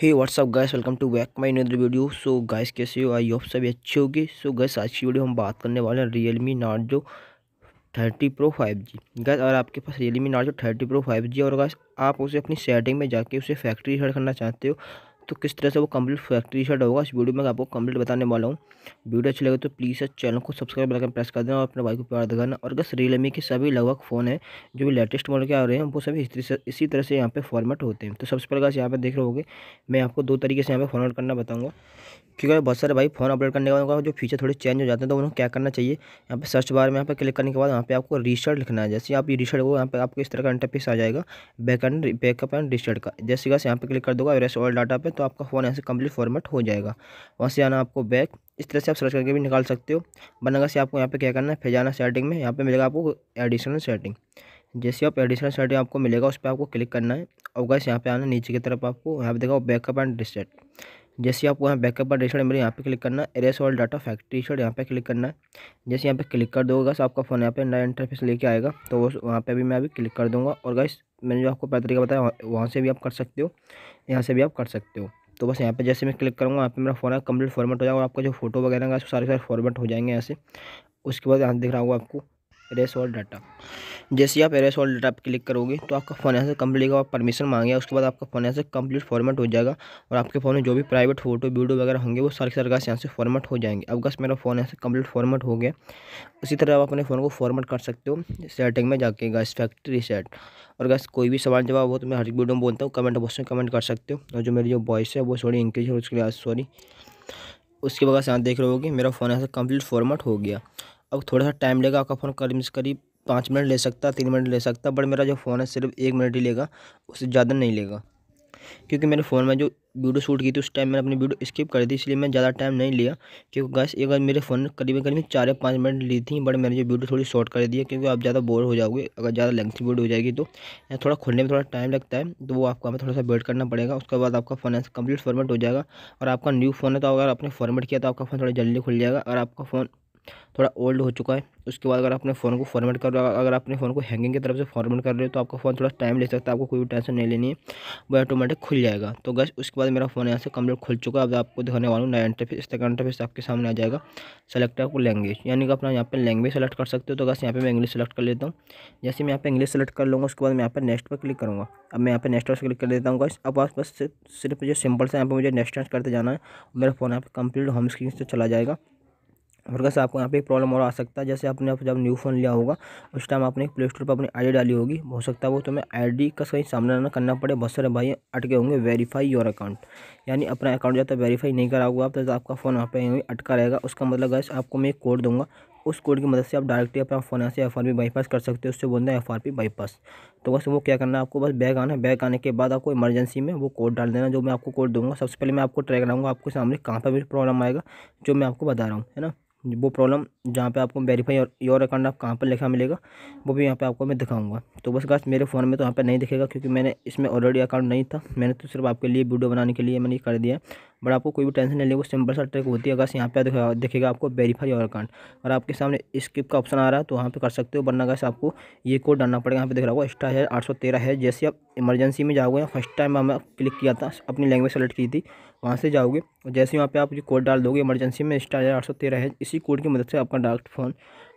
hey WhatsApp guys welcome to back my another video so gas कैसे हो I hope सभी अच्छे होगी सो गैस आज की वीडियो हम बात करने वाले हैं Realme Narzo thirty pro five G guys अगर आपके पास Realme Narzo thirty pro five G और गैस आप उसे अपनी सेटिंग में जाके उसे फैक्ट्री हेड करना चाहते हो तो किस तरह से वो कंप्लीट फैक्ट्री शर्ट होगा इस वीडियो में आपको कंप्लीट बताने वाला हूँ वीडियो अच्छी लगे तो प्लीज़ इस चैनल को सब्सक्राइब करके प्रेस कर देना और अपने भाई को प्यार दिखाना और अगर रियलमी के सभी लगभग फ़ोन है जो भी लेटेस्ट मॉडल के आ रहे हैं वो सभी इसी तरह से यहाँ पर फॉर्मेट होते हैं तो सबसे पहले गाइस यहाँ पर देख रहे होगे मैं आपको दो तरीके से यहाँ पर फॉर्मेट करना बताऊँगा क्योंकि बहुत सारे भाई फ़ोन अपडेट करने के बाद जो फीचर थोड़े चेंज हो जाते हैं तो उन्हें क्या करना चाहिए यहाँ पे सर्च बार में यहाँ पे क्लिक करने के बाद यहाँ पे आपको रीशर्ट लिखना है जैसे आप ये रिशर्ट हो यहाँ पे आपको इस तरह का इंटरफेस आ जाएगा back and backup and reset का जैसे कैसे यहाँ पे क्लिक कर दोगा वैसे ऑल डाटा पे तो आपका फ़ोन यहाँ से फॉर्मेट हो जाएगा वहाँ से आना आपको बैक इस तरह से आप सर्च करके भी निकाल सकते हो बनगा से आपको यहाँ पे क्या करना है फिर जाना सेटिंग में यहाँ पे मिलेगा आपको एडिशनल सेटिंग जैसे आप एडिशनल सेटिंग आपको मिलेगा उस पर आपको क्लिक करना है और गैस यहाँ पे आना नीचे की तरफ आपको यहाँ पे देखा बैक अप एंड रिसेट जैसे आपको यहाँ बैकअप पर रजिस्टर्ड मेरे यहाँ पे क्लिक करना है एरेस ऑल डाटा फैक्ट्री शर्ट यहाँ पे क्लिक करना है जैसे यहाँ पे क्लिक कर दोगे तो आपका फ़ोन यहाँ पे नया इंटरफेस लेके आएगा तो वो वहाँ पे भी मैं अभी क्लिक कर दूँगा और गाइस मैंने जो आपको पहले तरीका बताया वहाँ से भी आप कर सकते हो यहाँ से भी आप कर सकते हो तो बस यहाँ पर जैसे मैं क्लिक करूँगा यहाँ पर मेरा फ़ोन कम्प्लीट फॉर्मेट हो जाएगा और आपका जो फोटो वगैरह का सारे सारे फॉर्मेट हो जाएंगे यहाँ से उसके बाद यहाँ दिख रहा होगा आपको रेस वॉल डाटा जैसे आप एरेस ऑल डाटा पर क्लिक करोगे तो आपका फ़ोन यहाँ से कम्प्लीट का परमिशन मांगेगा उसके बाद आपका फ़ोन यहाँ से कंप्लीट फॉर्मेट हो जाएगा और आपके फ़ोन में जो भी प्राइवेट फोटो वीडियो वगैरह होंगे वो सारे से यहाँ से फॉर्मेट हो जाएंगे अब गस मेरा फ़ोन यहाँ से कम्प्लीट फॉर्मेट हो गया उसी तरह आप अपने फ़ोन को फॉर्मेट कर सकते हो सेटिंग में जाके गैस फैक्ट्री सेट और गस कोई भी सवाल जवाब हो तो मैं हर एक वीडियो में बोलता हूँ कमेंट बॉक्स में कमेंट कर सकते हो और जो मेरी जो वॉइस है वो थोड़ी इंक्रीज हो उसके लिए सॉरी उसके बाद यहाँ देख रहे हो मेरा फ़ोन यहाँ से कंप्लीट फॉर्मेट हो गया अब थोड़ा सा टाइम लेगा आपका फ़ोन करीब से करीब पाँच मिनट ले सकता तीन मिनट ले सकता बट मेरा जो फ़ोन है सिर्फ एक मिनट ही लेगा उससे ज़्यादा नहीं लेगा क्योंकि मेरे फ़ोन में जो वीडियो शूट की थी उस टाइम मैंने अपनी वीडियो स्किप कर दी इसलिए मैं ज़्यादा टाइम नहीं लिया क्योंकि गैस एक बार मेरे फ़ोन करीब करीब चार या पाँच मिनट ली थी बट मैंने जो वीडियो थोड़ी शॉर्ट कर दी है क्योंकि आप ज़्यादा बोर हो जाओगे अगर ज़्यादा लेंथी वीडियो हो जाएगी तो या थोड़ा खुलने में थोड़ा टाइम लगता है तो वो आपको हमें थोड़ा सा वेट करना पड़ेगा उसके बाद आपका फ़ोन कम्प्लीट फॉर्मेट हो जाएगा और आपका न्यू फ़ोन है तो अगर आपने फॉर्मेट किया तो आपका फ़ोन थोड़ा जल्दी खुल जाएगा और आपका फ़ोन थोड़ा ओल्ड हो चुका है उसके बाद अगर आपने फ़ोन को फॉर्मेट कर रहे हो अगर आपने फ़ोन को हैंगिंग की तरफ से फॉर्मेट कर रहे हो तो आपका फ़ोन थोड़ा टाइम ले सकता है आपको कोई भी टेंशन नहीं लेनी है वो ऑटोमेटिक खुल जाएगा तो गैस उसके बाद मेरा फ़ोन यहाँ से कम्प्लीट खुल चुका है अब आपको दिखाने वाला हूँ नया इंटरफेस इसका इंटरफेस आपके सामने आ जाएगा सेलेक्ट आपको लैंग्वेज यानी कि अपना यहाँ पर लैंग्वेज सेलेक्ट कर सकते हो तो गैस यहाँ पर मैं इंग्लिश सेलेक्ट कर लेता हूँ जैसे मैं यहाँ पर इंग्लिश सेलेक्ट कर लूँगा उसके बाद मैं यहाँ पर नेक्स्ट पर क्लिक करूँगा अब मैं यहाँ पर नेक्स्ट पर क्लिक कर देता हूँ गैस अब बस सिर्फ जो सिंपल से यहाँ पर मुझे नेक्स्ट करते जाना है मेरा फ़ोन यहाँ पर कंप्लीट होम स्क्रीन से चला जाएगा और कैसे आपको यहाँ पे एक प्रॉब्लम और आ सकता है जैसे आपने जब न्यू फ़ोन लिया होगा उस टाइम आपने प्ले स्टोर पर अपनी आईडी डाली होगी हो सकता है वो तुम्हें आईडी का सही सामना ना करना पड़े बहुत सारे भाई अटके होंगे वेरीफाई योर अकाउंट यानी अपना अकाउंट जब तक वेरीफाई नहीं करा होगा आप तो आपका फ़ोन वहाँ पे अटका रहेगा उसका मतलब गैस आपको मैं एक कोड दूंगा उस कोड की मदद से आप डायरेक्टली अपना phone F R F bypass कर सकते हो उससे बोलते हैं एफ बाईपास तो बस वो क्या करना है आपको बस बैग आना है बैग आने के बाद आपको इमरजेंसी में वो कोड डाल देना जो मैं आपको कोड दूंगा सबसे पहले मैं आपको ट्रैक कराऊंगा आपके सामने कहाँ पर भी प्रॉब्लम आएगा जो मैं आपको बता रहा हूँ है ना वो प्रॉब्लम जहाँ पे आपको वेरीफाई और योर अकाउंट आप कहाँ पर लिखा मिलेगा वो भी यहाँ पे आपको मैं दिखाऊंगा तो बस गाइस मेरे फ़ोन में तो यहाँ पे नहीं दिखेगा क्योंकि मैंने इसमें ऑलरेडी अकाउंट नहीं था मैंने तो सिर्फ आपके लिए वीडियो बनाने के लिए मैंने ये कर दिया बट आपको कोई भी टेंशन नहीं लेगा सिंपल सा ट्रिक होती है अगर यहाँ पर दिखेगा आपको वेरीफाई और अकाउंट और आपके सामने स्किप का ऑप्शन आ रहा है तो वहाँ पर कर सकते हो वरना गाइस आपको ये कोड डालना पड़ेगा यहाँ पर दिख रहा होगा एक्स्ट्रा है आठ है जैसे आप इमरजेंसी में जाओगे फर्स्ट टाइम हमें क्लिक किया था अपनी लैंग्वेज सेलेक्ट की थी वहाँ से जाओगे और जैसे वहाँ पे आप जो कोड डाल दोगे इमरजेंसी में स्टार आठ सौ तेरह है इसी कोड की मदद से आपका डायरेक्ट फ़ोन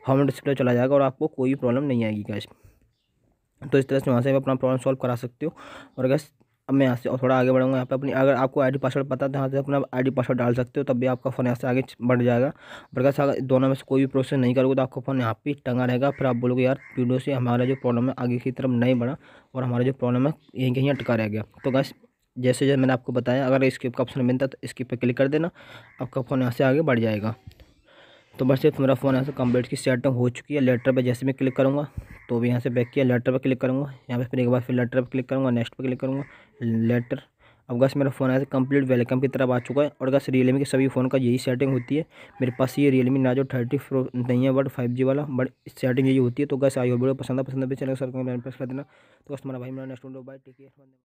होम डिस्प्ले चला जाएगा और आपको कोई प्रॉब्लम नहीं आएगी गैस तो इस तरह से वहाँ से अपना प्रॉब्लम सॉल्व करा सकते हो और गैस अब मैं यहाँ से और थोड़ा आगे बढ़ूँगा यहाँ पे अपनी अगर आपको आईडी पासवर्ड पता है तो यहाँ से अपना आईडी पासवर्ड डाल सकते हो तब भी आपका फ़ोन यहाँ से आगे बढ़ जाएगा और गैस अगर दोनों में से कोई भी प्रोसेस नहीं करोगे तो आपका फ़ोन यहाँ पे टंगा रहेगा फिर आप बोलोगे यार वीडियो से हमारा जो प्रॉब्लम है आगे की तरफ नहीं बढ़ा और हमारा जो प्रॉब्लम है यहीं कहीं अटका रह गया तो गैस जैसे जैसे मैंने आपको बताया अगर स्किप का ऑप्शन मिलता तो स्किप पर क्लिक कर देना आपका फ़ोन यहाँ से आगे बढ़ जाएगा तो बस ये मेरा फ़ोन यहाँ से कम्प्लीट की सेटिंग हो चुकी है लेटर पर जैसे मैं क्लिक करूँगा तो भी यहाँ से बैक किया लेटर पर क्लिक करूँगा यहाँ पर फिर एक बार फिर लेटर पर क्लिक करूँगा नेक्स्ट पर क्लिक करूँगा लेटर अब गस मेरा फ़ोन ऐसे कंप्लीट वेलकम की तरफ आ चुका है और गस रियलमी के सभी फ़ोन का यही सेटिंग होती है मेरे पास ये रियलमी ना जो थर्टी फोर नहीं है बट फाइव जी वाला बट सेटिंग यही होती है तो गस आई वीडियो पसंद पसंद भी चलेगा सर को कर देना तो बस मेरा भाई मेरा next video bye take care